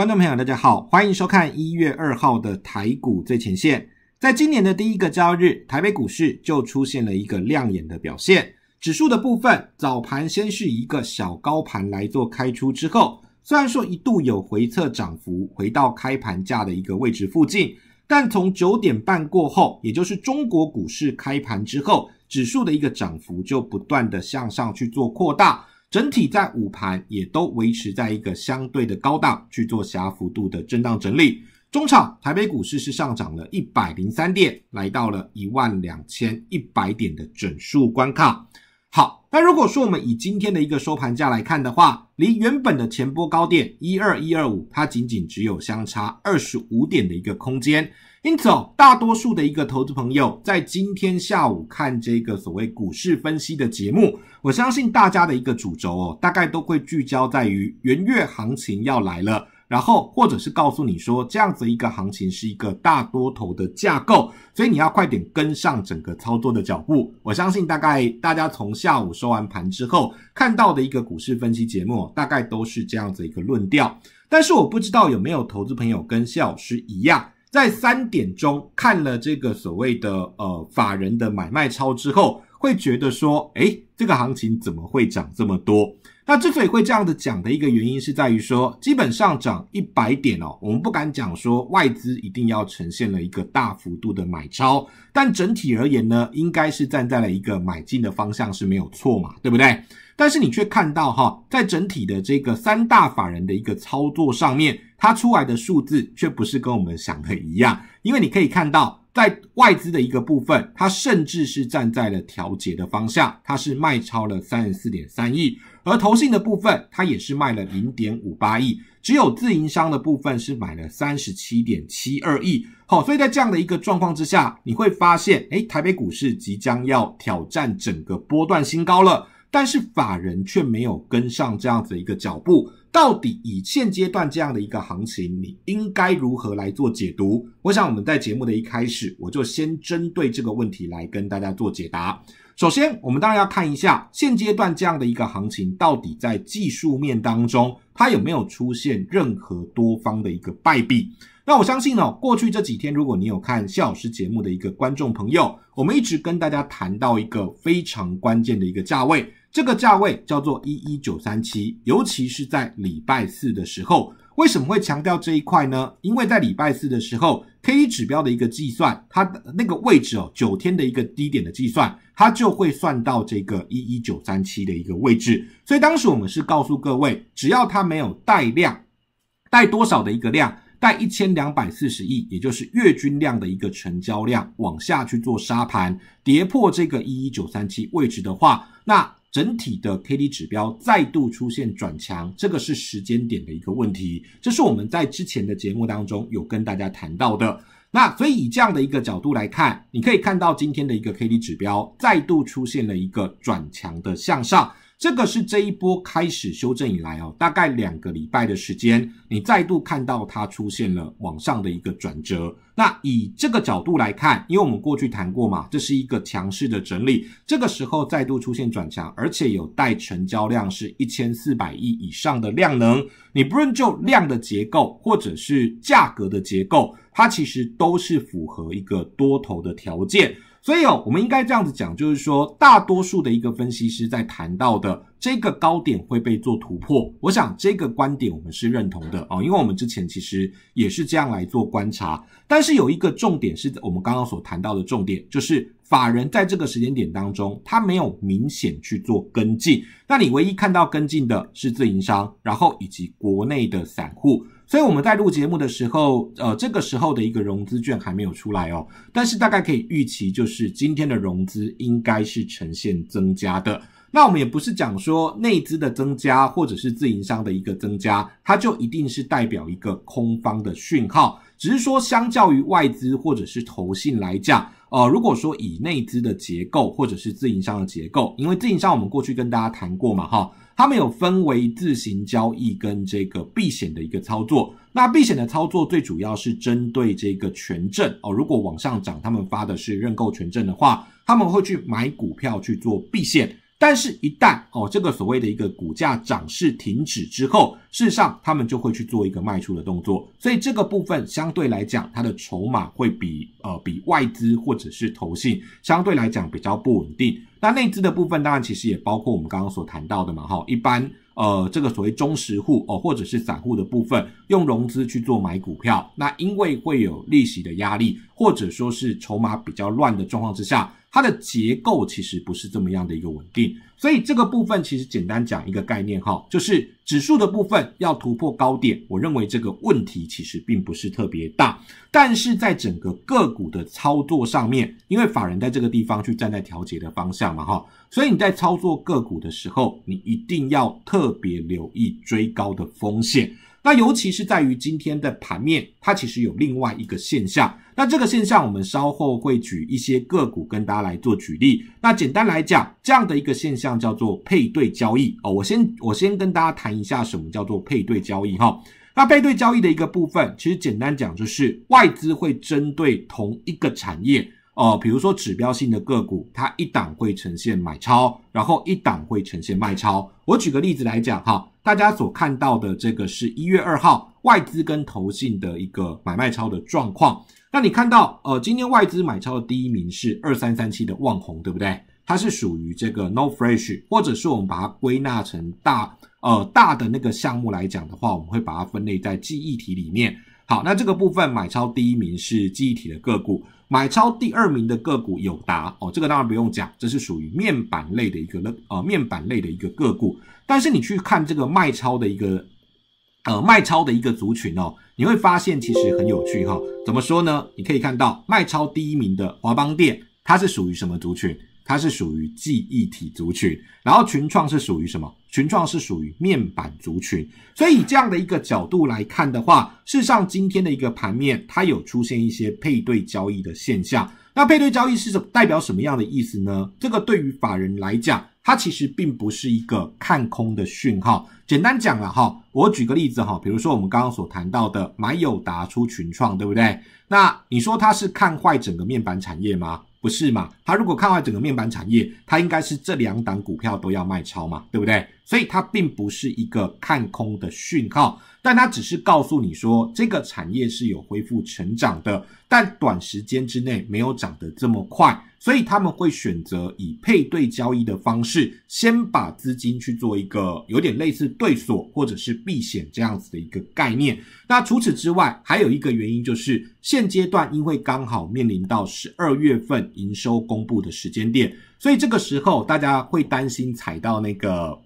观众朋友，大家好，欢迎收看一月二号的台股最前线。在今年的第一个交易日，台北股市就出现了一个亮眼的表现。指数的部分，早盘先是一个小高盘来做开出，之后虽然说一度有回测涨幅，回到开盘价的一个位置附近，但从九点半过后，也就是中国股市开盘之后，指数的一个涨幅就不断的向上去做扩大。整体在午盘也都维持在一个相对的高档去做小幅度的震荡整理。中场，台北股市是上涨了一百零三点，来到了一万两千一百点的整数关卡。好，那如果说我们以今天的一个收盘价来看的话，离原本的前波高点一二一二五，它仅仅只有相差二十五点的一个空间。因此哦，大多数的一个投资朋友在今天下午看这个所谓股市分析的节目，我相信大家的一个主轴哦，大概都会聚焦在于元月行情要来了，然后或者是告诉你说这样子一个行情是一个大多头的架构，所以你要快点跟上整个操作的脚步。我相信大概大家从下午收完盘之后看到的一个股市分析节目，大概都是这样子一个论调。但是我不知道有没有投资朋友跟夏老师一样。在三点钟看了这个所谓的呃法人的买卖超之后。会觉得说，诶，这个行情怎么会涨这么多？那之所以会这样子讲的一个原因是在于说，基本上涨一百点哦，我们不敢讲说外资一定要呈现了一个大幅度的买超，但整体而言呢，应该是站在了一个买进的方向是没有错嘛，对不对？但是你却看到哈，在整体的这个三大法人的一个操作上面，它出来的数字却不是跟我们想的一样，因为你可以看到。在外资的一个部分，它甚至是站在了调节的方向，它是卖超了三十四点三亿，而投信的部分，它也是卖了零点五八亿，只有自营商的部分是买了三十七点七二亿。好，所以在这样的一个状况之下，你会发现，诶，台北股市即将要挑战整个波段新高了，但是法人却没有跟上这样子一个脚步。到底以现阶段这样的一个行情，你应该如何来做解读？我想我们在节目的一开始，我就先针对这个问题来跟大家做解答。首先，我们当然要看一下现阶段这样的一个行情，到底在技术面当中，它有没有出现任何多方的一个败笔？那我相信呢，过去这几天，如果你有看谢老师节目的一个观众朋友，我们一直跟大家谈到一个非常关键的一个价位。这个价位叫做一一九三七，尤其是在礼拜四的时候，为什么会强调这一块呢？因为在礼拜四的时候，K 指标的一个计算，它的那个位置哦，九天的一个低点的计算，它就会算到这个一一九三七的一个位置。所以当时我们是告诉各位，只要它没有带量，带多少的一个量，带一千两百四十亿，也就是月均量的一个成交量，往下去做沙盘，跌破这个一一九三七位置的话，那。整体的 K D 指标再度出现转强，这个是时间点的一个问题，这是我们在之前的节目当中有跟大家谈到的。那所以以这样的一个角度来看，你可以看到今天的一个 K D 指标再度出现了一个转强的向上。这个是这一波开始修正以来哦，大概两个礼拜的时间，你再度看到它出现了往上的一个转折。那以这个角度来看，因为我们过去谈过嘛，这是一个强势的整理，这个时候再度出现转强，而且有带成交量是一千四百亿以上的量能，你不论就量的结构或者是价格的结构，它其实都是符合一个多头的条件。所以哦，我们应该这样子讲，就是说，大多数的一个分析师在谈到的这个高点会被做突破，我想这个观点我们是认同的啊，因为我们之前其实也是这样来做观察。但是有一个重点是我们刚刚所谈到的重点，就是法人在这个时间点当中，他没有明显去做跟进。那你唯一看到跟进的是自营商，然后以及国内的散户。所以我们在录节目的时候，呃，这个时候的一个融资券还没有出来哦，但是大概可以预期，就是今天的融资应该是呈现增加的。那我们也不是讲说内资的增加或者是自营商的一个增加，它就一定是代表一个空方的讯号，只是说相较于外资或者是投信来讲，呃，如果说以内资的结构或者是自营商的结构，因为自营商我们过去跟大家谈过嘛，哈。他们有分为自行交易跟这个避险的一个操作。那避险的操作最主要是针对这个权证哦。如果往上涨，他们发的是认购权证的话，他们会去买股票去做避险。但是，一旦哦这个所谓的一个股价涨势停止之后，事实上他们就会去做一个卖出的动作。所以，这个部分相对来讲，它的筹码会比呃比外资或者是投信相对来讲比较不稳定。那内资的部分，当然其实也包括我们刚刚所谈到的嘛，哈，一般呃，这个所谓中实户哦，或者是散户的部分，用融资去做买股票，那因为会有利息的压力，或者说是筹码比较乱的状况之下。它的结构其实不是这么样的一个稳定，所以这个部分其实简单讲一个概念哈，就是指数的部分要突破高点，我认为这个问题其实并不是特别大，但是在整个个股的操作上面，因为法人在这个地方去站在调节的方向嘛哈，所以你在操作个股的时候，你一定要特别留意追高的风险。那尤其是在于今天的盘面，它其实有另外一个现象。那这个现象，我们稍后会举一些个股跟大家来做举例。那简单来讲，这样的一个现象叫做配对交易哦。我先我先跟大家谈一下什么叫做配对交易哈。那配对交易的一个部分，其实简单讲就是外资会针对同一个产业。呃，比如说指标性的个股，它一档会呈现买超，然后一档会呈现卖超。我举个例子来讲哈，大家所看到的这个是一月二号外资跟投信的一个买卖超的状况。那你看到，呃，今天外资买超的第一名是二三三七的旺宏，对不对？它是属于这个 No Fresh，或者是我们把它归纳成大呃大的那个项目来讲的话，我们会把它分类在记忆体里面。好，那这个部分买超第一名是记忆体的个股。买超第二名的个股有达哦，这个当然不用讲，这是属于面板类的一个呃面板类的一个个股。但是你去看这个卖超的一个呃卖超的一个族群哦，你会发现其实很有趣哈。怎么说呢？你可以看到卖超第一名的华邦电，它是属于什么族群？它是属于记忆体族群。然后群创是属于什么？群创是属于面板族群，所以以这样的一个角度来看的话，事实上今天的一个盘面，它有出现一些配对交易的现象。那配对交易是代表什么样的意思呢？这个对于法人来讲，它其实并不是一个看空的讯号。简单讲了哈，我举个例子哈，比如说我们刚刚所谈到的，买友达出群创，对不对？那你说它是看坏整个面板产业吗？不是嘛？他如果看完整个面板产业，他应该是这两档股票都要卖超嘛，对不对？所以它并不是一个看空的讯号，但它只是告诉你说，这个产业是有恢复成长的，但短时间之内没有涨得这么快。所以他们会选择以配对交易的方式，先把资金去做一个有点类似对锁或者是避险这样子的一个概念。那除此之外，还有一个原因就是现阶段因为刚好面临到十二月份营收公布的时间点，所以这个时候大家会担心踩到那个。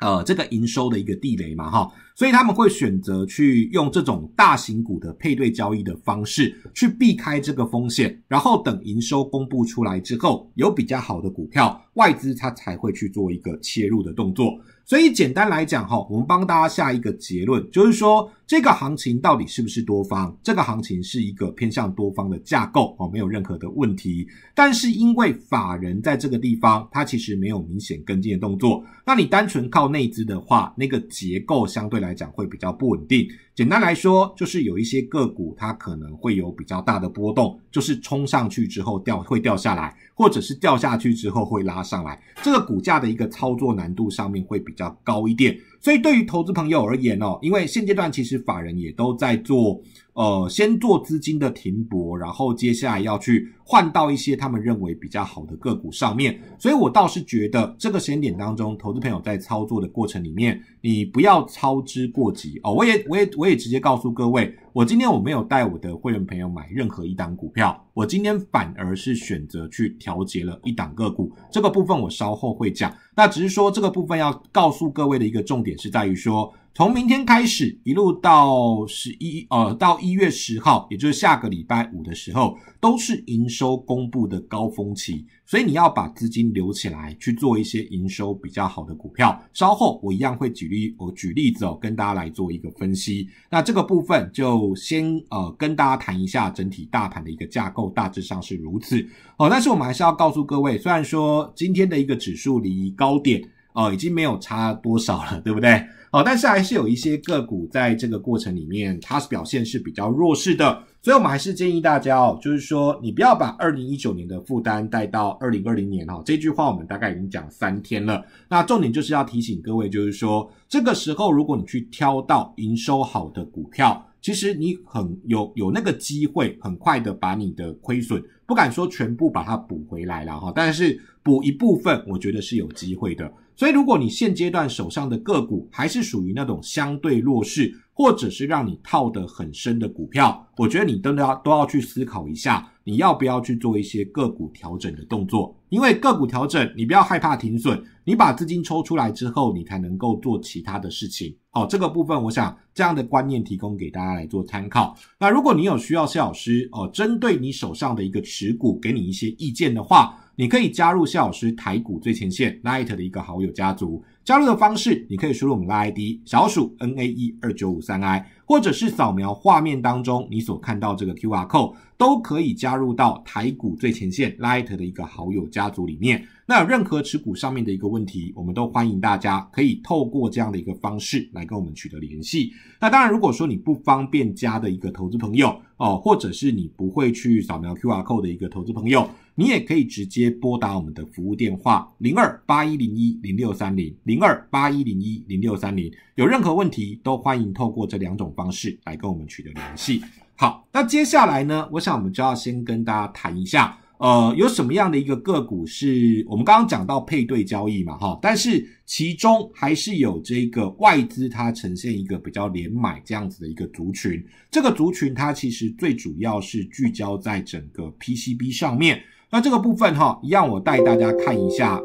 呃，这个营收的一个地雷嘛，哈，所以他们会选择去用这种大型股的配对交易的方式去避开这个风险，然后等营收公布出来之后，有比较好的股票，外资它才会去做一个切入的动作。所以简单来讲，哈，我们帮大家下一个结论，就是说。这个行情到底是不是多方？这个行情是一个偏向多方的架构哦，没有任何的问题。但是因为法人在这个地方，它其实没有明显跟进的动作。那你单纯靠内资的话，那个结构相对来讲会比较不稳定。简单来说，就是有一些个股它可能会有比较大的波动，就是冲上去之后掉会掉下来，或者是掉下去之后会拉上来。这个股价的一个操作难度上面会比较高一点。所以对于投资朋友而言哦，因为现阶段其实法人也都在做，呃，先做资金的停泊，然后接下来要去换到一些他们认为比较好的个股上面。所以我倒是觉得这个时间点当中，投资朋友在操作的过程里面，你不要操之过急哦。我也，我也，我也直接告诉各位，我今天我没有带我的会员朋友买任何一档股票，我今天反而是选择去调节了一档个股，这个部分我稍后会讲。那只是说，这个部分要告诉各位的一个重点是在于说，从明天开始一路到十一，呃，到一月十号，也就是下个礼拜五的时候，都是营收公布的高峰期。所以你要把资金留起来去做一些营收比较好的股票。稍后我一样会举例，我举例子哦，跟大家来做一个分析。那这个部分就先呃跟大家谈一下整体大盘的一个架构，大致上是如此。哦，但是我们还是要告诉各位，虽然说今天的一个指数离高点。哦，已经没有差多少了，对不对？哦，但是还是有一些个股在这个过程里面，它表现是比较弱势的，所以我们还是建议大家哦，就是说你不要把二零一九年的负担带到二零二零年哈。这句话我们大概已经讲三天了，那重点就是要提醒各位，就是说这个时候如果你去挑到营收好的股票。其实你很有有那个机会，很快的把你的亏损，不敢说全部把它补回来了哈，但是补一部分，我觉得是有机会的。所以如果你现阶段手上的个股还是属于那种相对弱势，或者是让你套得很深的股票，我觉得你真的要都要去思考一下，你要不要去做一些个股调整的动作。因为个股调整，你不要害怕停损，你把资金抽出来之后，你才能够做其他的事情。哦，这个部分，我想这样的观念提供给大家来做参考。那如果你有需要谢老师哦，针对你手上的一个持股，给你一些意见的话。你可以加入谢老师台股最前线 l i t 的一个好友家族。加入的方式，你可以输入我们的 ID 小鼠 NAE 二九五三 I，或者是扫描画面当中你所看到这个 QR Code，都可以加入到台股最前线 l i t 的一个好友家族里面。那任何持股上面的一个问题，我们都欢迎大家可以透过这样的一个方式来跟我们取得联系。那当然，如果说你不方便加的一个投资朋友哦，或者是你不会去扫描 QR Code 的一个投资朋友。你也可以直接拨打我们的服务电话零二八一零一零六三零零二八一零一零六三零，有任何问题都欢迎透过这两种方式来跟我们取得联系。好，那接下来呢，我想我们就要先跟大家谈一下，呃，有什么样的一个个股是我们刚刚讲到配对交易嘛，哈，但是其中还是有这个外资它呈现一个比较连买这样子的一个族群，这个族群它其实最主要是聚焦在整个 PCB 上面。那这个部分哈，让我带大家看一下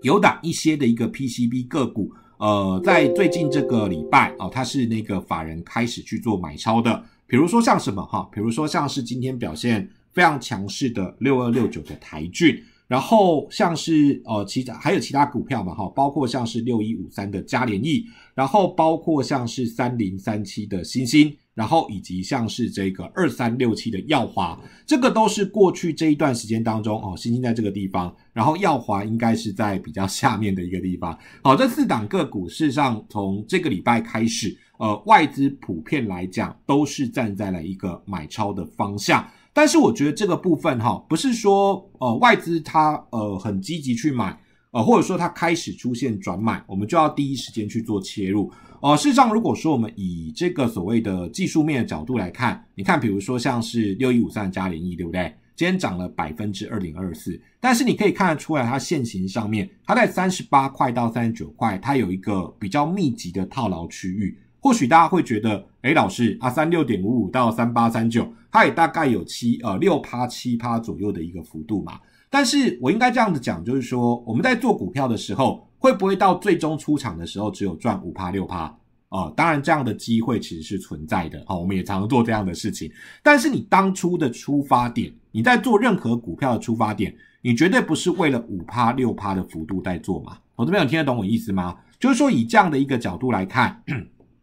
有涨一些的一个 PCB 个股。呃，在最近这个礼拜哦，它是那个法人开始去做买超的。比如说像什么哈，比如说像是今天表现非常强势的六二六九的台骏，然后像是呃其他还有其他股票嘛哈，包括像是六一五三的嘉联 E，然后包括像是三零三七的星星。然后以及像是这个二三六七的耀华，这个都是过去这一段时间当中哦，星星在这个地方，然后耀华应该是在比较下面的一个地方。好，这四档个股事实上从这个礼拜开始，呃，外资普遍来讲都是站在了一个买超的方向，但是我觉得这个部分哈，不是说呃外资它呃很积极去买。呃，或者说它开始出现转买，我们就要第一时间去做切入。呃，事实上，如果说我们以这个所谓的技术面的角度来看，你看，比如说像是六一五三加零一，对不对？今天涨了百分之二点二四，但是你可以看得出来，它现行上面，它在三十八块到三十九块，它有一个比较密集的套牢区域。或许大家会觉得，诶老师啊，三六点五五到三八三九，它也大概有七呃六趴七趴左右的一个幅度嘛。但是我应该这样子讲，就是说我们在做股票的时候，会不会到最终出场的时候只有赚五趴六趴？哦，当然这样的机会其实是存在的好，我们也常常做这样的事情。但是你当初的出发点，你在做任何股票的出发点，你绝对不是为了五趴六趴的幅度在做嘛？我这边有听得懂我意思吗？就是说以这样的一个角度来看，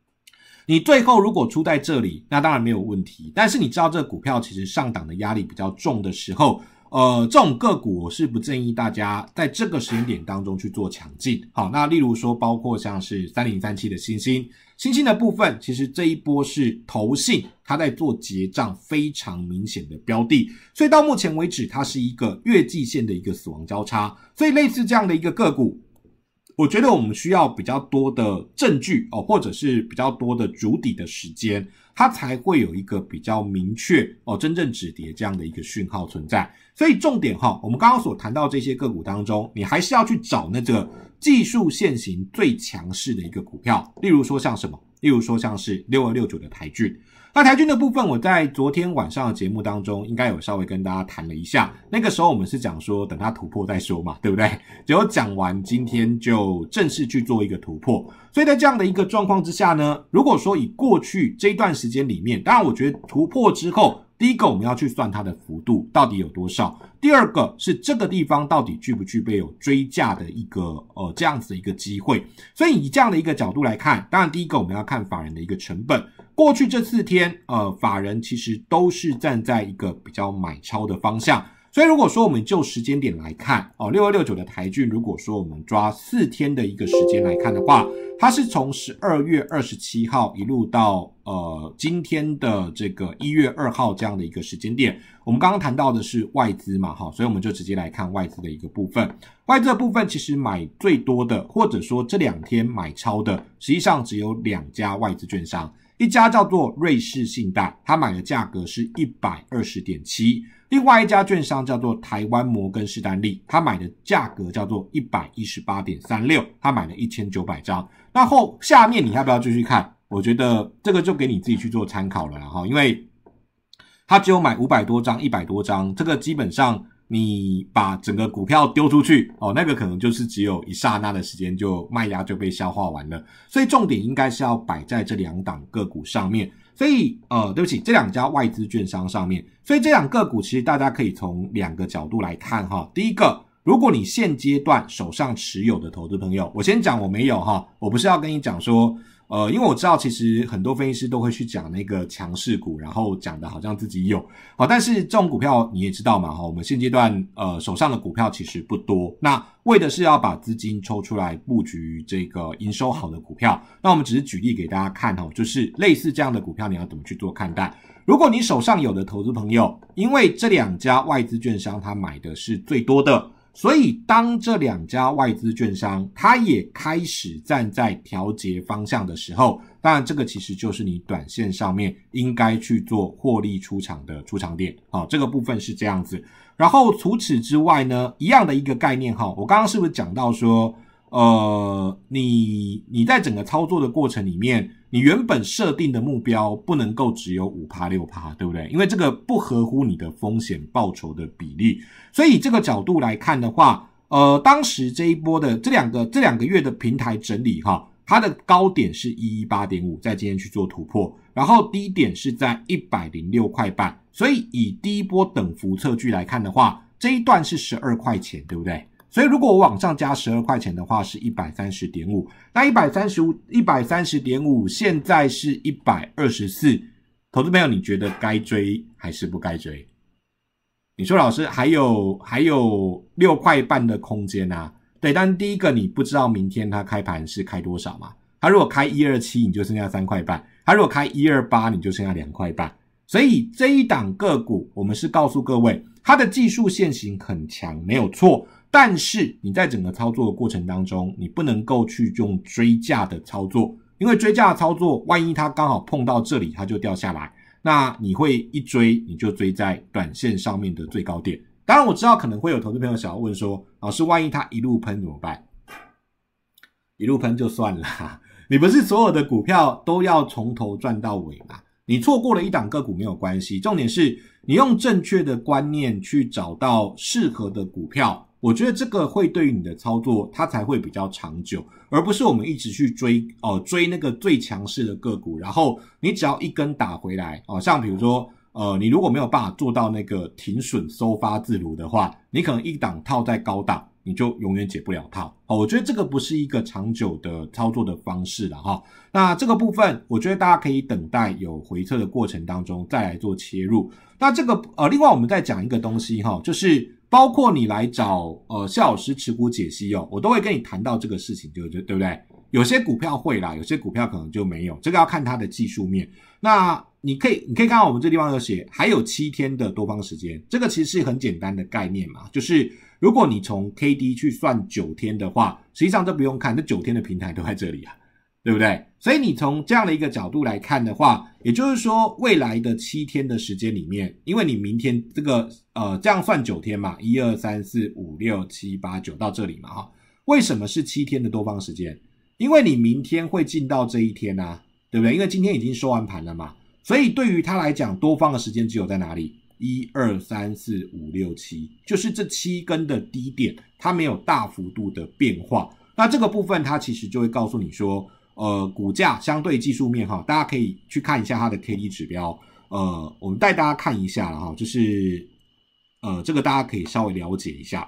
你最后如果出在这里，那当然没有问题。但是你知道这个股票其实上档的压力比较重的时候。呃，这种个股我是不建议大家在这个时间点当中去做抢进。好，那例如说，包括像是三零三七的星星，星星的部分，其实这一波是投信，它在做结账非常明显的标的，所以到目前为止，它是一个月季线的一个死亡交叉，所以类似这样的一个个股。我觉得我们需要比较多的证据哦，或者是比较多的主底的时间，它才会有一个比较明确哦，真正止跌这样的一个讯号存在。所以重点哈，我们刚刚所谈到这些个股当中，你还是要去找那个技术线型最强势的一个股票，例如说像什么，例如说像是六二六九的台骏。那台军的部分，我在昨天晚上的节目当中，应该有稍微跟大家谈了一下。那个时候我们是讲说，等它突破再说嘛，对不对？只有讲完，今天就正式去做一个突破。所以在这样的一个状况之下呢，如果说以过去这一段时间里面，当然我觉得突破之后。第一个，我们要去算它的幅度到底有多少；第二个是这个地方到底具不具备有追价的一个呃这样子的一个机会。所以以这样的一个角度来看，当然第一个我们要看法人的一个成本。过去这四天，呃，法人其实都是站在一个比较买超的方向。所以如果说我们就时间点来看哦，六二六九的台骏，如果说我们抓四天的一个时间来看的话，它是从十二月二十七号一路到呃今天的这个一月二号这样的一个时间点。我们刚刚谈到的是外资嘛，哈，所以我们就直接来看外资的一个部分。外资部分其实买最多的，或者说这两天买超的，实际上只有两家外资券商。一家叫做瑞士信贷，他买的价格是一百二十点七；另外一家券商叫做台湾摩根士丹利，他买的价格叫做一百一十八点三六，他买了一千九百张。那后下面你要不要继续看？我觉得这个就给你自己去做参考了哈，因为他只有买五百多张、一百多张，这个基本上。你把整个股票丢出去哦，那个可能就是只有一刹那的时间就卖压就被消化完了，所以重点应该是要摆在这两档个股上面。所以，呃，对不起，这两家外资券商上面，所以这两个股其实大家可以从两个角度来看哈。第一个，如果你现阶段手上持有的投资朋友，我先讲我没有哈，我不是要跟你讲说。呃，因为我知道，其实很多分析师都会去讲那个强势股，然后讲的好像自己有好，但是这种股票你也知道嘛，哈，我们现阶段呃手上的股票其实不多。那为的是要把资金抽出来布局这个营收好的股票。那我们只是举例给大家看哦，就是类似这样的股票你要怎么去做看待？如果你手上有的投资朋友，因为这两家外资券商他买的是最多的。所以，当这两家外资券商，它也开始站在调节方向的时候，当然，这个其实就是你短线上面应该去做获利出场的出场点啊，这个部分是这样子。然后，除此之外呢，一样的一个概念哈，我刚刚是不是讲到说？呃，你你在整个操作的过程里面，你原本设定的目标不能够只有五趴六趴，对不对？因为这个不合乎你的风险报酬的比例。所以这个角度来看的话，呃，当时这一波的这两个这两个月的平台整理哈，它的高点是一一八点五，在今天去做突破，然后低点是在一百零六块半，所以以第一波等幅测距来看的话，这一段是十二块钱，对不对？所以，如果我往上加十二块钱的话，是一百三十点五。那一百三十五，一百三十点五，现在是一百二十四。投资朋友，你觉得该追还是不该追？你说，老师，还有还有六块半的空间啊？对，但第一个，你不知道明天它开盘是开多少嘛？它如果开一二七，你就剩下三块半；它如果开一二八，你就剩下两块半。所以，这一档个股，我们是告诉各位，它的技术线型很强，没有错。但是你在整个操作的过程当中，你不能够去用追价的操作，因为追价的操作，万一它刚好碰到这里，它就掉下来，那你会一追，你就追在短线上面的最高点。当然，我知道可能会有投资朋友想要问说，老师，万一它一路喷怎么办？一路喷就算了，你不是所有的股票都要从头赚到尾吗？你错过了一档个股没有关系，重点是你用正确的观念去找到适合的股票。我觉得这个会对于你的操作，它才会比较长久，而不是我们一直去追哦，追那个最强势的个股。然后你只要一根打回来哦，像比如说呃，你如果没有办法做到那个停损收发自如的话，你可能一档套在高档，你就永远解不了套。哦，我觉得这个不是一个长久的操作的方式了哈。那这个部分，我觉得大家可以等待有回撤的过程当中再来做切入。那这个呃，另外我们再讲一个东西哈，就是。包括你来找呃谢老师持股解析哦，我都会跟你谈到这个事情，就就对不对？有些股票会啦，有些股票可能就没有，这个要看它的技术面。那你可以，你可以看到我们这地方有写，还有七天的多方时间，这个其实是很简单的概念嘛，就是如果你从 K D 去算九天的话，实际上这不用看，这九天的平台都在这里啊。对不对？所以你从这样的一个角度来看的话，也就是说，未来的七天的时间里面，因为你明天这个呃，这样算九天嘛，一二三四五六七八九到这里嘛，哈，为什么是七天的多方时间？因为你明天会进到这一天啊，对不对？因为今天已经收完盘了嘛，所以对于他来讲，多方的时间只有在哪里？一二三四五六七，就是这七根的低点，它没有大幅度的变化。那这个部分，它其实就会告诉你说。呃，股价相对技术面哈，大家可以去看一下它的 K D 指标。呃，我们带大家看一下了哈，就是呃，这个大家可以稍微了解一下，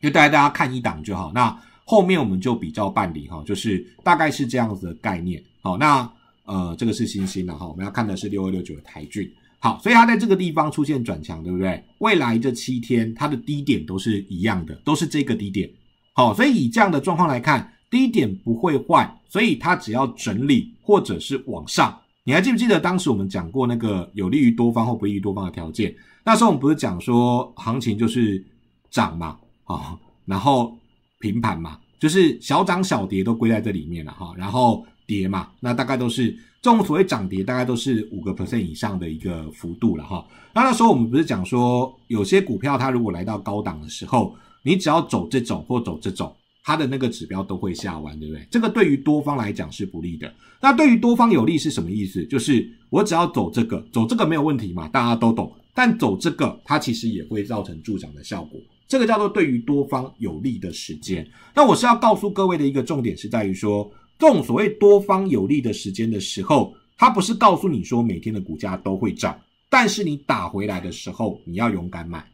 就带大家看一档就好。那后面我们就比较办理哈，就是大概是这样子的概念。好，那呃，这个是星星的哈，我们要看的是六二六九的台骏。好，所以它在这个地方出现转强，对不对？未来这七天它的低点都是一样的，都是这个低点。好，所以以这样的状况来看。低点不会坏，所以它只要整理或者是往上。你还记不记得当时我们讲过那个有利于多方或不利于多方的条件？那时候我们不是讲说行情就是涨嘛，啊，然后平盘嘛，就是小涨小跌都归在这里面了哈。然后跌嘛，那大概都是这种所谓涨跌，大概都是五个 percent 以上的一个幅度了哈。那那时候我们不是讲说有些股票它如果来到高档的时候，你只要走这种或走这种。它的那个指标都会下弯，对不对？这个对于多方来讲是不利的。那对于多方有利是什么意思？就是我只要走这个，走这个没有问题嘛？大家都懂。但走这个，它其实也会造成助涨的效果。这个叫做对于多方有利的时间。那我是要告诉各位的一个重点是在于说，这种所谓多方有利的时间的时候，它不是告诉你说每天的股价都会涨，但是你打回来的时候，你要勇敢买。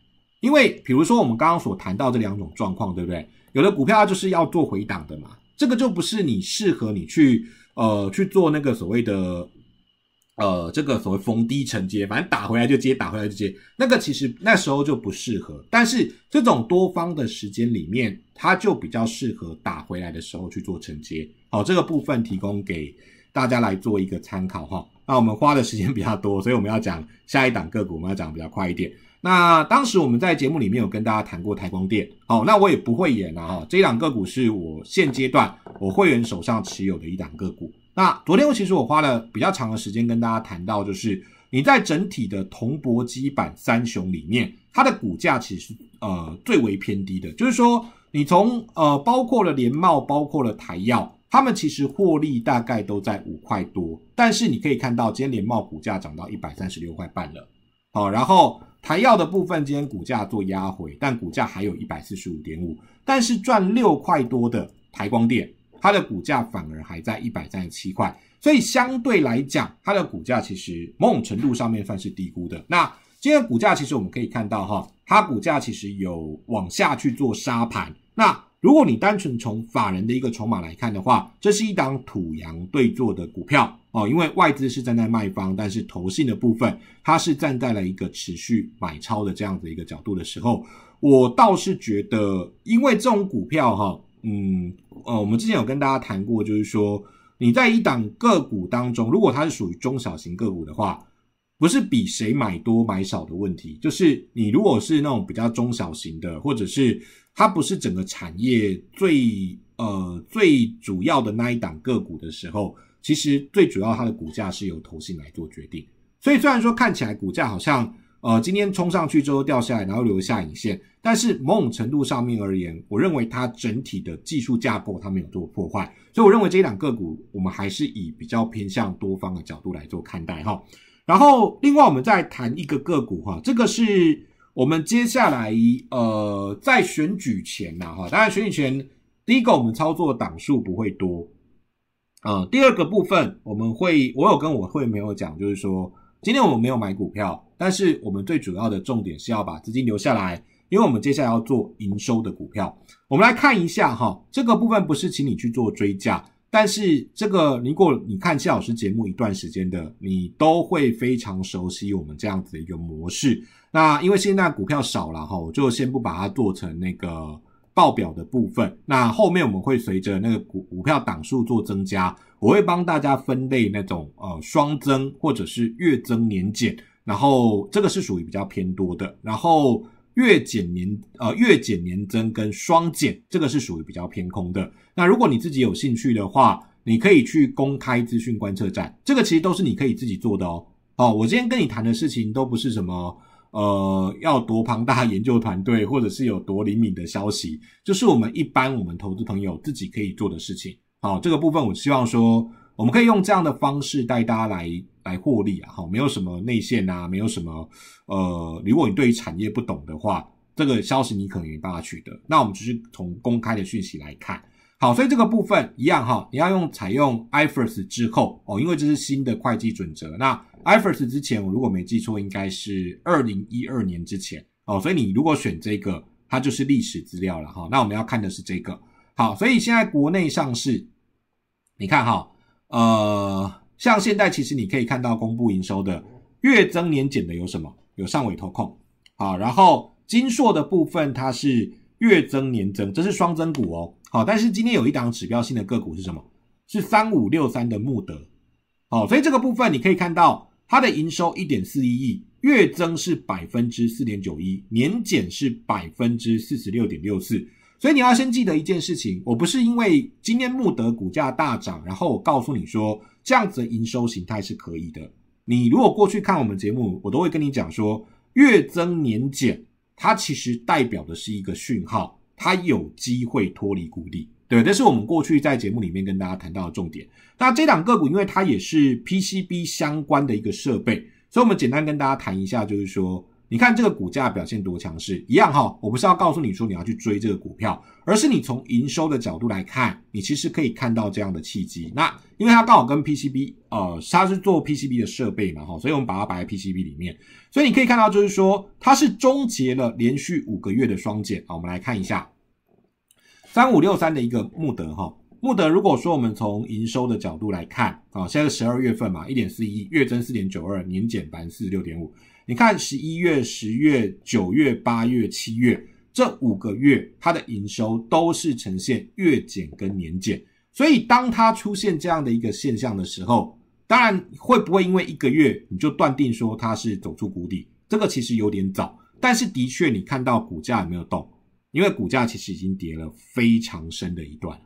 因为比如说我们刚刚所谈到这两种状况，对不对？有的股票就是要做回档的嘛，这个就不是你适合你去呃去做那个所谓的呃这个所谓逢低承接，反正打回来就接，打回来就接。那个其实那时候就不适合，但是这种多方的时间里面，它就比较适合打回来的时候去做承接。好，这个部分提供给大家来做一个参考哈。那我们花的时间比较多，所以我们要讲下一档个股，我们要讲比较快一点。那当时我们在节目里面有跟大家谈过台光电，好，那我也不会演啊。哈，这两个股是我现阶段我会员手上持有的一档个股。那昨天其实我花了比较长的时间跟大家谈到，就是你在整体的铜箔基板三雄里面，它的股价其实呃最为偏低的。就是说，你从呃包括了联茂，包括了台药，他们其实获利大概都在五块多，但是你可以看到，今天联茂股价涨到一百三十六块半了。好，然后。台药的部分今天股价做压回，但股价还有一百四十五点五，但是赚六块多的台光电，它的股价反而还在一百三十七块，所以相对来讲，它的股价其实某种程度上面算是低估的。那今天股价其实我们可以看到哈，它股价其实有往下去做沙盘，那。如果你单纯从法人的一个筹码来看的话，这是一档土洋对坐的股票哦，因为外资是站在卖方，但是投信的部分它是站在了一个持续买超的这样子一个角度的时候，我倒是觉得，因为这种股票哈，嗯，呃，我们之前有跟大家谈过，就是说你在一档个股当中，如果它是属于中小型个股的话，不是比谁买多买少的问题，就是你如果是那种比较中小型的，或者是。它不是整个产业最呃最主要的那一档个股的时候，其实最主要它的股价是由投信来做决定。所以虽然说看起来股价好像呃今天冲上去之后掉下来，然后留下影线，但是某种程度上面而言，我认为它整体的技术架构它没有做破坏。所以我认为这档个股我们还是以比较偏向多方的角度来做看待哈。然后另外我们再谈一个个股哈，这个是。我们接下来，呃，在选举前呐，哈，当然选举前，第一个我们操作档数不会多，啊，第二个部分我们会，我有跟我会没有讲，就是说今天我们没有买股票，但是我们最主要的重点是要把资金留下来，因为我们接下来要做营收的股票，我们来看一下哈，这个部分不是请你去做追加。但是这个，如果你看谢老师节目一段时间的，你都会非常熟悉我们这样子的一个模式。那因为现在股票少了哈，我就先不把它做成那个报表的部分。那后面我们会随着那个股股票档数做增加，我会帮大家分类那种呃双增或者是月增年减，然后这个是属于比较偏多的，然后。月减年呃月减年增跟双减，这个是属于比较偏空的。那如果你自己有兴趣的话，你可以去公开资讯观测站，这个其实都是你可以自己做的哦。好，我今天跟你谈的事情都不是什么呃要多庞大研究团队或者是有多灵敏的消息，就是我们一般我们投资朋友自己可以做的事情。好，这个部分我希望说我们可以用这样的方式带大家来。来获利啊，哈，没有什么内线啊，没有什么，呃，如果你对于产业不懂的话，这个消息你可能没办法取得。那我们就是从公开的讯息来看，好，所以这个部分一样哈，你要用采用 IFRS 之后哦，因为这是新的会计准则。那 IFRS 之前，我如果没记错，应该是二零一二年之前哦，所以你如果选这个，它就是历史资料了哈。那我们要看的是这个，好，所以现在国内上市，你看哈，呃。像现在其实你可以看到公布营收的月增年减的有什么？有上尾投控，好，然后金硕的部分它是月增年增，这是双增股哦，好，但是今天有一档指标性的个股是什么？是三五六三的木德，好，所以这个部分你可以看到它的营收一点四一亿，月增是百分之四点九一，年减是百分之四十六点六四，所以你要先记得一件事情，我不是因为今天穆德股价大涨，然后我告诉你说。这样子的营收形态是可以的。你如果过去看我们节目，我都会跟你讲说，月增年减，它其实代表的是一个讯号，它有机会脱离谷底。对。这是我们过去在节目里面跟大家谈到的重点。那这档个股，因为它也是 PCB 相关的一个设备，所以我们简单跟大家谈一下，就是说。你看这个股价表现多强势，一样哈。我不是要告诉你说你要去追这个股票，而是你从营收的角度来看，你其实可以看到这样的契机。那因为它刚好跟 PCB，呃，它是做 PCB 的设备嘛，哈，所以我们把它摆在 PCB 里面。所以你可以看到，就是说它是终结了连续五个月的双减。好，我们来看一下三五六三的一个穆德哈穆德。如果说我们从营收的角度来看，啊，现在是十二月份嘛，一点四一月增四点九二，年减百分之四十六点五。你看，十一月、十月、九月、八月、七月这五个月，它的营收都是呈现月减跟年减。所以，当它出现这样的一个现象的时候，当然会不会因为一个月你就断定说它是走出谷底？这个其实有点早。但是，的确你看到股价也没有动，因为股价其实已经跌了非常深的一段。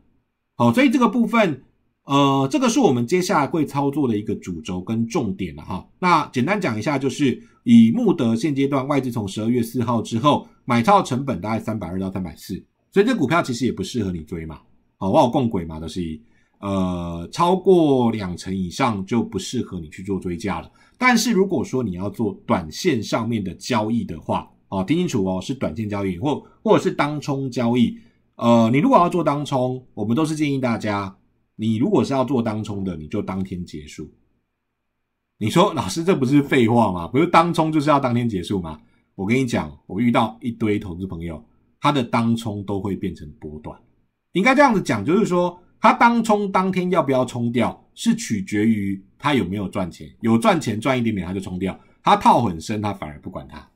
好，所以这个部分。呃，这个是我们接下来会操作的一个主轴跟重点了哈。那简单讲一下，就是以穆德现阶段外资从十二月四号之后买套成本大概三百二到三百四，所以这股票其实也不适合你追嘛。我有共轨嘛，都是呃超过两成以上就不适合你去做追加了。但是如果说你要做短线上面的交易的话，哦，听清楚哦，是短线交易或或者是当冲交易。呃，你如果要做当冲，我们都是建议大家。你如果是要做当冲的，你就当天结束。你说老师，这不是废话吗？不是当冲就是要当天结束吗？我跟你讲，我遇到一堆投资朋友，他的当冲都会变成波段。应该这样子讲，就是说他当冲当天要不要冲掉，是取决于他有没有赚钱。有赚钱赚一点点他就冲掉，他套很深，他反而不管他。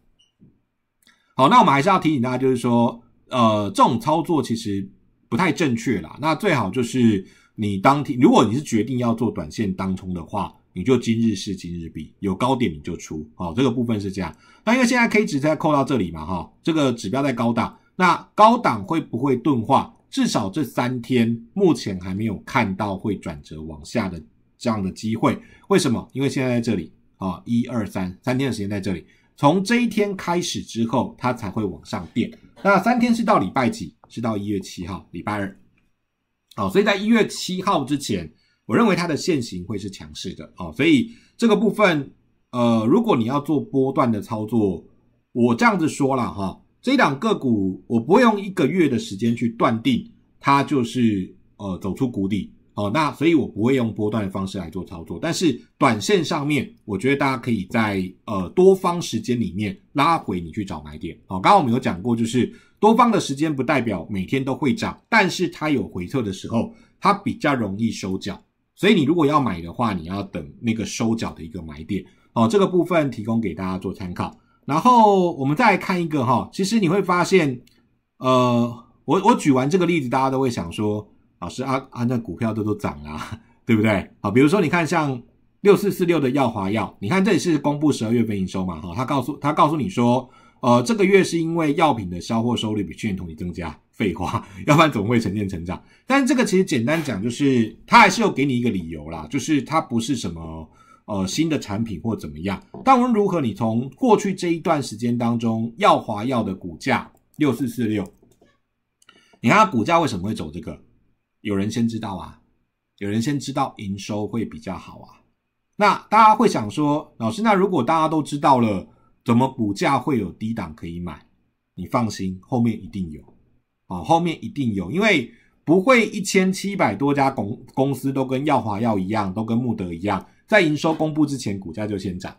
好，那我们还是要提醒大家，就是说，呃，这种操作其实不太正确啦。那最好就是。你当天，如果你是决定要做短线当冲的话，你就今日事今日毕，有高点你就出，好，这个部分是这样。那因为现在 K 值在扣到这里嘛，哈，这个指标在高档，那高档会不会钝化？至少这三天目前还没有看到会转折往下的这样的机会。为什么？因为现在在这里啊，一二三三天的时间在这里，从这一天开始之后，它才会往上变。那三天是到礼拜几？是到一月七号，礼拜二。好，所以在一月七号之前，我认为它的现形会是强势的。好，所以这个部分，呃，如果你要做波段的操作，我这样子说了哈，这两个股我不会用一个月的时间去断定它就是呃走出谷底。好，那所以我不会用波段的方式来做操作，但是短线上面，我觉得大家可以在呃多方时间里面拉回你去找买点。好，刚刚我们有讲过就是。多方的时间不代表每天都会涨，但是它有回撤的时候，它比较容易收脚。所以你如果要买的话，你要等那个收脚的一个买点哦。这个部分提供给大家做参考。然后我们再看一个哈，其实你会发现，呃，我我举完这个例子，大家都会想说，老师啊，啊那股票都都涨啊，对不对好，比如说你看像六四四六的耀华药，你看这里是公布十二月份营收嘛，哈，他告诉他告诉你说。呃，这个月是因为药品的销货收率比去年同期增加。废话，要不然怎么会呈现成长？但是这个其实简单讲，就是它还是有给你一个理由啦，就是它不是什么呃新的产品或怎么样。但无论如何，你从过去这一段时间当中，药华药的股价六四四六，你看它股价为什么会走这个？有人先知道啊，有人先知道营收会比较好啊。那大家会想说，老师，那如果大家都知道了？怎么股价会有低档可以买？你放心，后面一定有，啊，后面一定有，因为不会一千七百多家公公司都跟耀华药一样，都跟穆德一样，在营收公布之前，股价就先涨。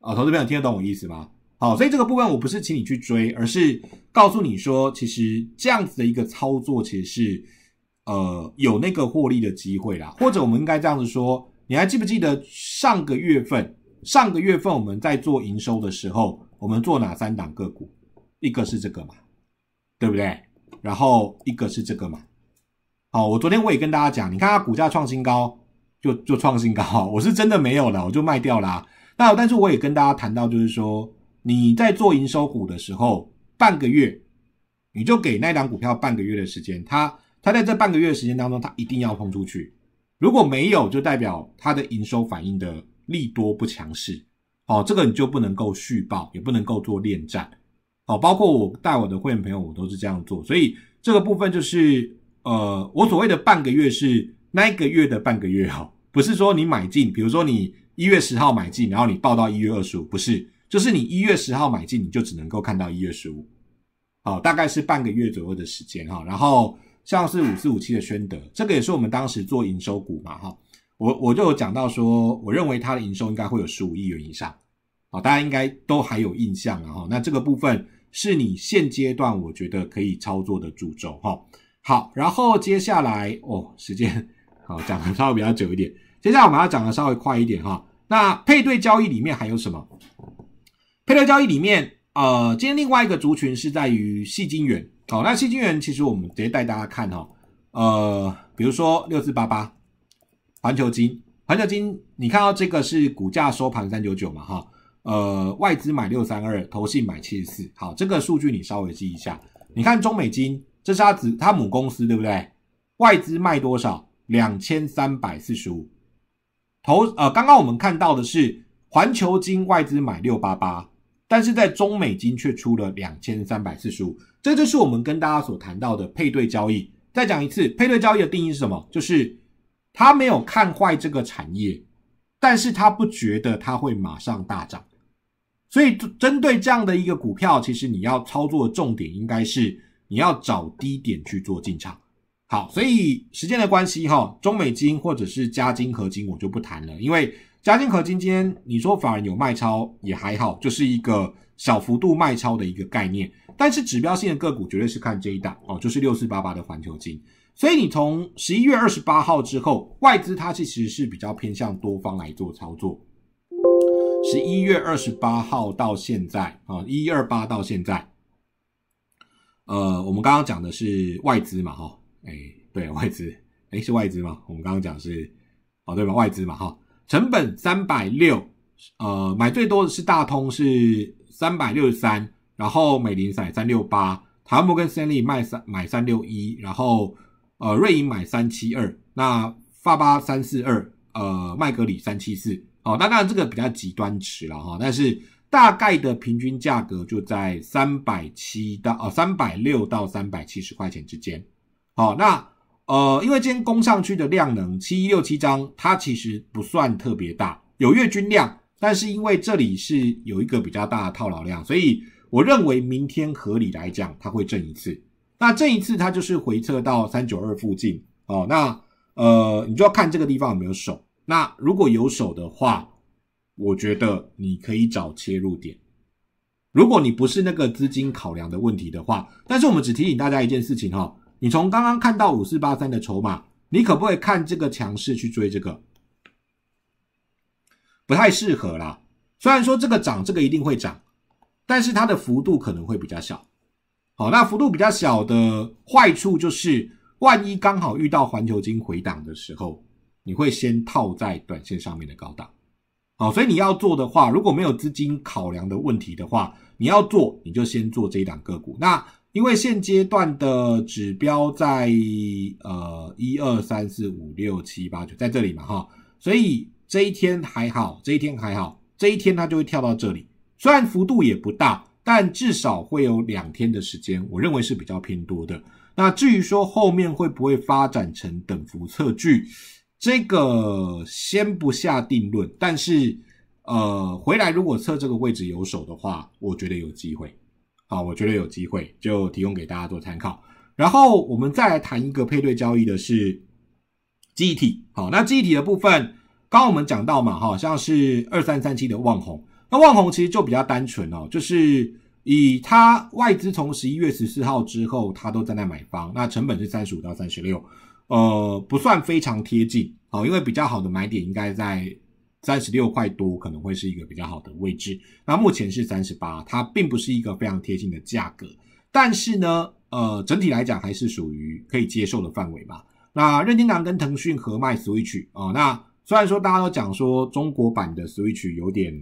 啊，投资朋友听得懂我意思吗？好，所以这个部分我不是请你去追，而是告诉你说，其实这样子的一个操作，其实是呃有那个获利的机会啦。或者我们应该这样子说，你还记不记得上个月份？上个月份我们在做营收的时候，我们做哪三档个股？一个是这个嘛，对不对？然后一个是这个嘛。好，我昨天我也跟大家讲，你看它股价创新高，就就创新高，我是真的没有了，我就卖掉啦。那但是我也跟大家谈到，就是说你在做营收股的时候，半个月你就给那档股票半个月的时间，它它在这半个月的时间当中，它一定要崩出去。如果没有，就代表它的营收反应的。利多不强势，哦，这个你就不能够续报，也不能够做恋战，哦，包括我带我的会员朋友，我都是这样做，所以这个部分就是，呃，我所谓的半个月是那一个月的半个月，哦，不是说你买进，比如说你一月十号买进，然后你报到一月二十五，不是，就是你一月十号买进，你就只能够看到一月十五，哦，大概是半个月左右的时间，哈，然后像是五四五七的宣德，这个也是我们当时做营收股嘛，哈。我我就有讲到说，我认为它的营收应该会有十五亿元以上，啊，大家应该都还有印象了哈。那这个部分是你现阶段我觉得可以操作的主轴哈。好，然后接下来哦，时间哦讲的稍微比较久一点，接下来我们要讲的稍微快一点哈。那配对交易里面还有什么？配对交易里面，呃，今天另外一个族群是在于细金元。好，那细金元其实我们直接带大家看哈，呃，比如说六四八八。环球金，环球金，你看到这个是股价收盘三九九嘛？哈，呃，外资买六三二，投信买七十四。好，这个数据你稍微记一下。你看中美金，这是它子，它母公司对不对？外资卖多少？两千三百四十五。投呃，刚刚我们看到的是环球金外资买六八八，但是在中美金却出了两千三百四十五。这就是我们跟大家所谈到的配对交易。再讲一次，配对交易的定义是什么？就是。他没有看坏这个产业，但是他不觉得它会马上大涨，所以针对这样的一个股票，其实你要操作重点应该是你要找低点去做进场。好，所以时间的关系哈，中美金或者是加金合金我就不谈了，因为加金合金今天你说反而有卖超也还好，就是一个小幅度卖超的一个概念，但是指标性的个股绝对是看这一档哦，就是六四八八的环球金。所以你从十一月二十八号之后，外资它其实是比较偏向多方来做操作。十一月二十八号到现在啊，一二八到现在，呃，我们刚刚讲的是外资嘛，哈，哎，对，外资，哎，是外资嘛？我们刚刚讲是，哦，对吧？外资嘛，哈，成本三百六，呃，买最多的是大通是三百六十三，然后美林买三六八，台摩根森利卖三买三六一，然后。呃，瑞银买三七二，那发发三四二，呃，麦格里三七四，哦，那当然这个比较极端值了哈，但是大概的平均价格就在三百七到呃三百六到三百七十块钱之间，好，那呃，因为今天攻上去的量能七一六七张，它其实不算特别大，有月均量，但是因为这里是有一个比较大的套牢量，所以我认为明天合理来讲，它会震一次。那这一次它就是回撤到三九二附近哦，那呃，你就要看这个地方有没有手。那如果有手的话，我觉得你可以找切入点。如果你不是那个资金考量的问题的话，但是我们只提醒大家一件事情哈，你从刚刚看到五四八三的筹码，你可不可以看这个强势去追这个？不太适合啦。虽然说这个涨，这个一定会涨，但是它的幅度可能会比较小。好，那幅度比较小的坏处就是，万一刚好遇到环球金回档的时候，你会先套在短线上面的高档。好，所以你要做的话，如果没有资金考量的问题的话，你要做你就先做这一档个股。那因为现阶段的指标在呃一二三四五六七八九在这里嘛哈，所以这一天还好，这一天还好，这一天它就会跳到这里，虽然幅度也不大。但至少会有两天的时间，我认为是比较偏多的。那至于说后面会不会发展成等幅测距，这个先不下定论。但是，呃，回来如果测这个位置有手的话，我觉得有机会。好，我觉得有机会，就提供给大家做参考。然后我们再来谈一个配对交易的是忆体。好，那忆体的部分，刚刚我们讲到嘛，好像是二三三七的旺红。那万红其实就比较单纯哦，就是以它外资从十一月十四号之后，它都在那买方，那成本是三十五到三十六，呃，不算非常贴近哦，因为比较好的买点应该在三十六块多，可能会是一个比较好的位置。那目前是三十八，它并不是一个非常贴近的价格，但是呢，呃，整体来讲还是属于可以接受的范围吧。那任天堂跟腾讯合卖 Switch 啊，那虽然说大家都讲说中国版的 Switch 有点。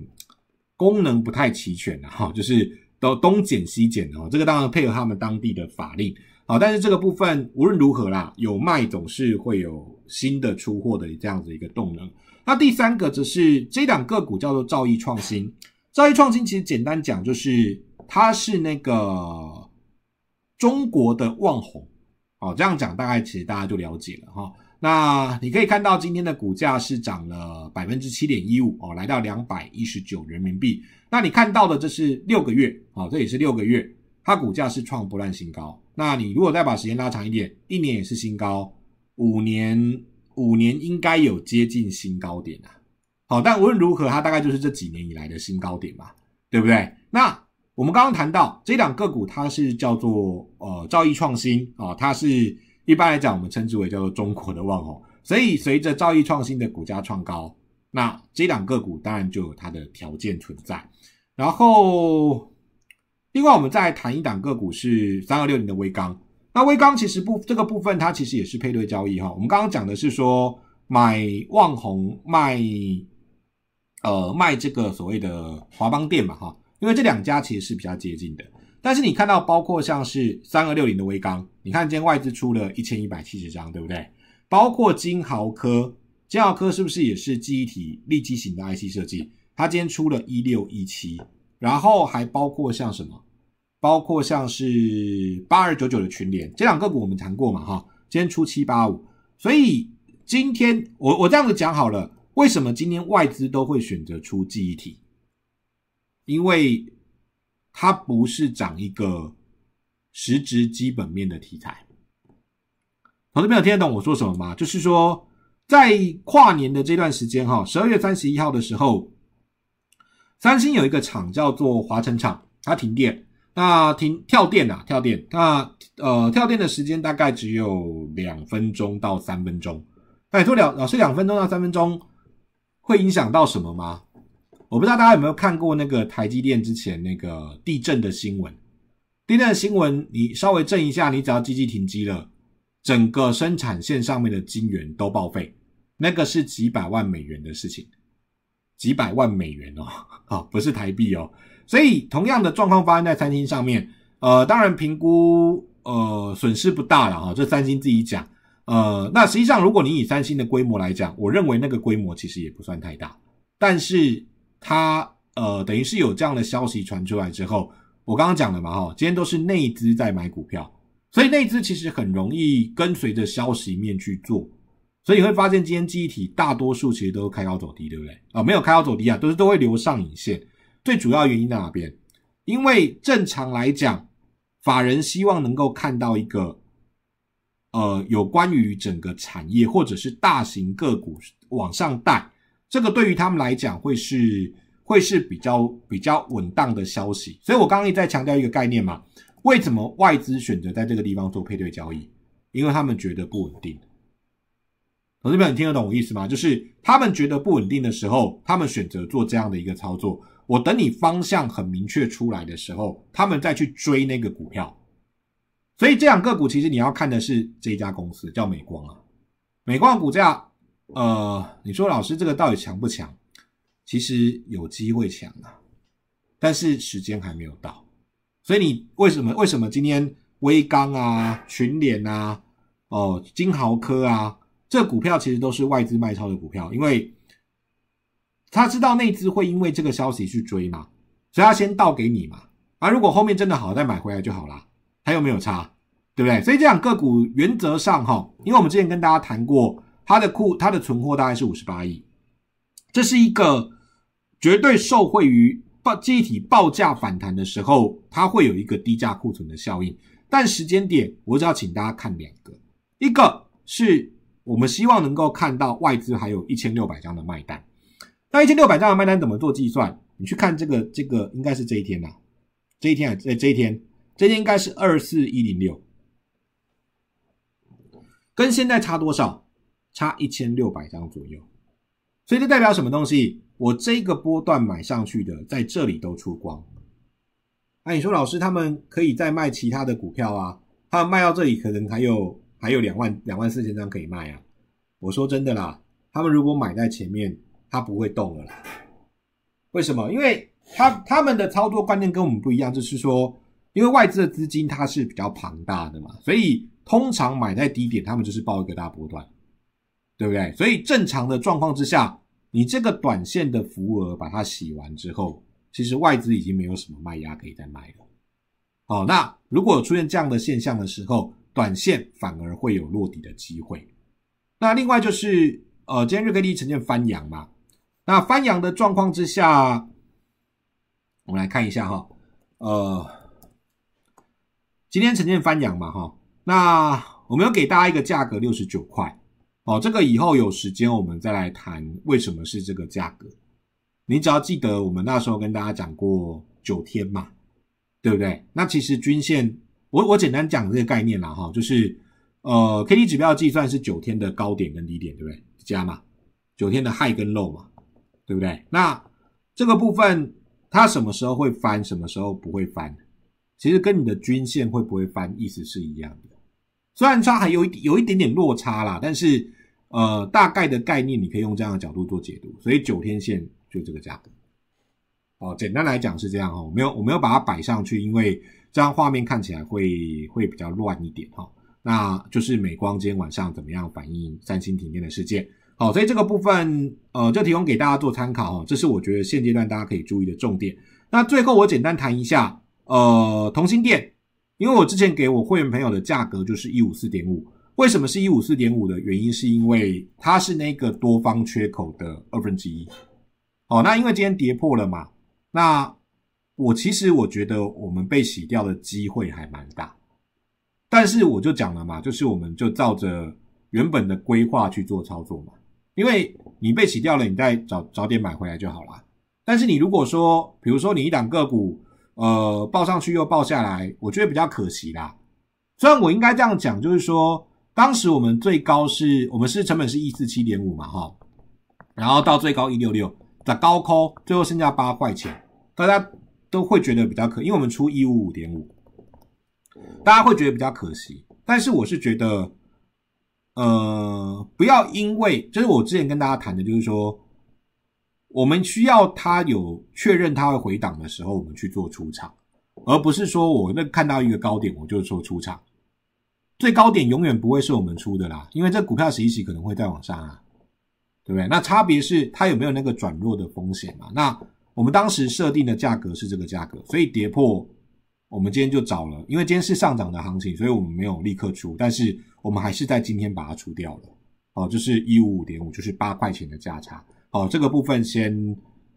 功能不太齐全的哈，就是都东减西减的哈，这个当然配合他们当地的法令好，但是这个部分无论如何啦，有卖总是会有新的出货的这样子一个动能。那第三个则是这两个股叫做兆易创新，兆易创新其实简单讲就是它是那个中国的网红，哦，这样讲大概其实大家就了解了哈。那你可以看到今天的股价是涨了百分之七点一五哦，来到两百一十九人民币。那你看到的这是六个月啊，这也是六个月，它股价是创不烂新高。那你如果再把时间拉长一点，一年也是新高，五年五年应该有接近新高点啊。好，但无论如何，它大概就是这几年以来的新高点嘛，对不对？那我们刚刚谈到这两个股，它是叫做呃兆易创新啊，它是。一般来讲，我们称之为叫做中国的望红，所以随着兆易创新的股价创高，那这档个股当然就有它的条件存在。然后，另外我们再谈一档个股是三二六零的微钢。那微钢其实不这个部分它其实也是配对交易哈。我们刚刚讲的是说买望红卖，呃卖这个所谓的华邦店嘛哈，因为这两家其实是比较接近的。但是你看到，包括像是三二六零的微刚，你看今天外资出了一千一百七十张，对不对？包括金豪科，金豪科是不是也是记忆体立基型的 IC 设计？它今天出了一六一七，然后还包括像什么，包括像是八二九九的群联，这两个股我们谈过嘛？哈，今天出七八五。所以今天我我这样子讲好了，为什么今天外资都会选择出记忆体？因为。它不是涨一个实质基本面的题材，同朋们听得懂我说什么吗？就是说，在跨年的这段时间，哈，十二月三十一号的时候，三星有一个厂叫做华晨厂，它停电，那停跳电啊，跳电，那呃，跳电的时间大概只有两分钟到三分钟，哎，说两师两分钟到三分钟，会影响到什么吗？我不知道大家有没有看过那个台积电之前那个地震的新闻？地震的新闻，你稍微震一下，你只要机器停机了，整个生产线上面的晶圆都报废，那个是几百万美元的事情，几百万美元哦，啊，不是台币哦。所以同样的状况发生在三星上面，呃，当然评估呃损失不大了哈，这三星自己讲。呃，那实际上如果你以三星的规模来讲，我认为那个规模其实也不算太大，但是。它呃，等于是有这样的消息传出来之后，我刚刚讲了嘛，哈，今天都是内资在买股票，所以内资其实很容易跟随着消息面去做，所以你会发现今天记忆体大多数其实都开高走低，对不对？啊，没有开高走低啊，都是都会留上影线。最主要原因在哪边？因为正常来讲，法人希望能够看到一个呃，有关于整个产业或者是大型个股往上带。这个对于他们来讲，会是会是比较比较稳当的消息。所以我刚刚一在强调一个概念嘛，为什么外资选择在这个地方做配对交易？因为他们觉得不稳定。同志们，你听得懂我意思吗？就是他们觉得不稳定的时候，他们选择做这样的一个操作。我等你方向很明确出来的时候，他们再去追那个股票。所以这两个股，其实你要看的是这家公司，叫美光啊。美光股价。呃，你说老师这个到底强不强？其实有机会强啊，但是时间还没有到。所以你为什么为什么今天威刚啊、群联啊、哦金豪科啊，这股票其实都是外资卖超的股票，因为他知道内资会因为这个消息去追嘛，所以他先倒给你嘛。啊，如果后面真的好再买回来就好啦，还有没有差？对不对？所以这样个股原则上哈，因为我们之前跟大家谈过。它的库、它的存货大概是五十八亿，这是一个绝对受惠于报集体报价反弹的时候，它会有一个低价库存的效应。但时间点，我只要请大家看两个，一个是我们希望能够看到外资还有一千六百张的卖单。那一千六百张的卖单怎么做计算？你去看这个，这个应该是这一天呐，这一天啊，在这一天，这一天应该是二四一零六，跟现在差多少？差一千六百张左右，所以这代表什么东西？我这个波段买上去的，在这里都出光。那你说老师，他们可以再卖其他的股票啊？他们卖到这里，可能还有还有两万两万四千张可以卖啊？我说真的啦，他们如果买在前面，他不会动了啦。为什么？因为他他们的操作观念跟我们不一样，就是说，因为外资的资金它是比较庞大的嘛，所以通常买在低点，他们就是报一个大波段。对不对？所以正常的状况之下，你这个短线的浮额把它洗完之后，其实外资已经没有什么卖压可以再卖了。好，那如果出现这样的现象的时候，短线反而会有落底的机会。那另外就是，呃，今天瑞克利呈现翻阳嘛？那翻阳的状况之下，我们来看一下哈，呃，今天呈现翻阳嘛哈？那我们要给大家一个价格六十九块。哦，这个以后有时间我们再来谈为什么是这个价格。你只要记得我们那时候跟大家讲过九天嘛，对不对？那其实均线，我我简单讲这个概念啦，哈，就是呃，K D 指标计算是九天的高点跟低点，对不对？加嘛，九天的 High 跟 Low 嘛，对不对？那这个部分它什么时候会翻，什么时候不会翻？其实跟你的均线会不会翻意思是一样的。虽然它还有一有一点点落差啦，但是。呃，大概的概念你可以用这样的角度做解读，所以九天线就这个价格。哦，简单来讲是这样哦，我没有我没有把它摆上去，因为这样画面看起来会会比较乱一点哈。那就是美光今天晚上怎么样反映三星停电的事件。好，所以这个部分呃就提供给大家做参考哦。这是我觉得现阶段大家可以注意的重点。那最后我简单谈一下呃，同心店，因为我之前给我会员朋友的价格就是一五四点五。为什么是一五四点五的原因？是因为它是那个多方缺口的二分之一。哦，那因为今天跌破了嘛，那我其实我觉得我们被洗掉的机会还蛮大。但是我就讲了嘛，就是我们就照着原本的规划去做操作嘛。因为你被洗掉了，你再早早点买回来就好了。但是你如果说，比如说你一档个股，呃，报上去又报下来，我觉得比较可惜啦。虽然我应该这样讲，就是说。当时我们最高是，我们是成本是一四七点五嘛，哈，然后到最高一六六，在高扣，最后剩下八块钱，大家都会觉得比较可，因为我们出一五五点五，大家会觉得比较可惜。但是我是觉得，呃，不要因为，就是我之前跟大家谈的，就是说，我们需要他有确认他会回档的时候，我们去做出场，而不是说我那看到一个高点我就做出场。最高点永远不会是我们出的啦，因为这股票洗一洗可能会再往上啊，对不对？那差别是它有没有那个转弱的风险嘛？那我们当时设定的价格是这个价格，所以跌破我们今天就找了，因为今天是上涨的行情，所以我们没有立刻出，但是我们还是在今天把它出掉了。哦，就是一五五点五，就是八块钱的价差。哦，这个部分先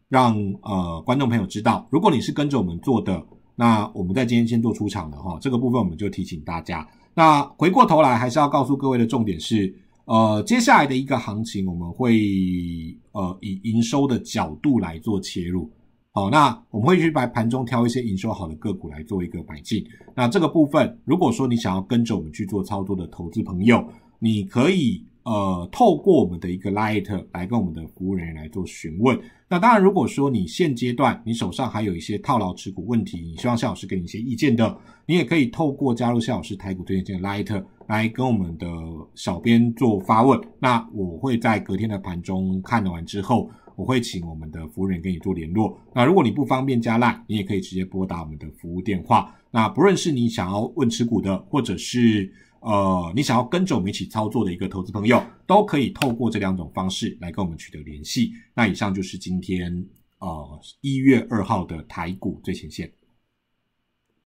让呃观众朋友知道，如果你是跟着我们做的，那我们在今天先做出场了哈。这个部分我们就提醒大家。那回过头来，还是要告诉各位的重点是，呃，接下来的一个行情，我们会呃以营收的角度来做切入，好，那我们会去把盘中挑一些营收好的个股来做一个摆进。那这个部分，如果说你想要跟着我们去做操作的投资朋友，你可以。呃，透过我们的一个 Light 来跟我们的服务人员来做询问。那当然，如果说你现阶段你手上还有一些套牢持股问题，希望夏老师给你一些意见的，你也可以透过加入夏老师台股推荐的 Light 来跟我们的小编做发问。那我会在隔天的盘中看完之后，我会请我们的服务人员跟你做联络。那如果你不方便加 Line，你也可以直接拨打我们的服务电话。那不论是你想要问持股的，或者是。呃，你想要跟着我们一起操作的一个投资朋友，都可以透过这两种方式来跟我们取得联系。那以上就是今天呃一月二号的台股最前线。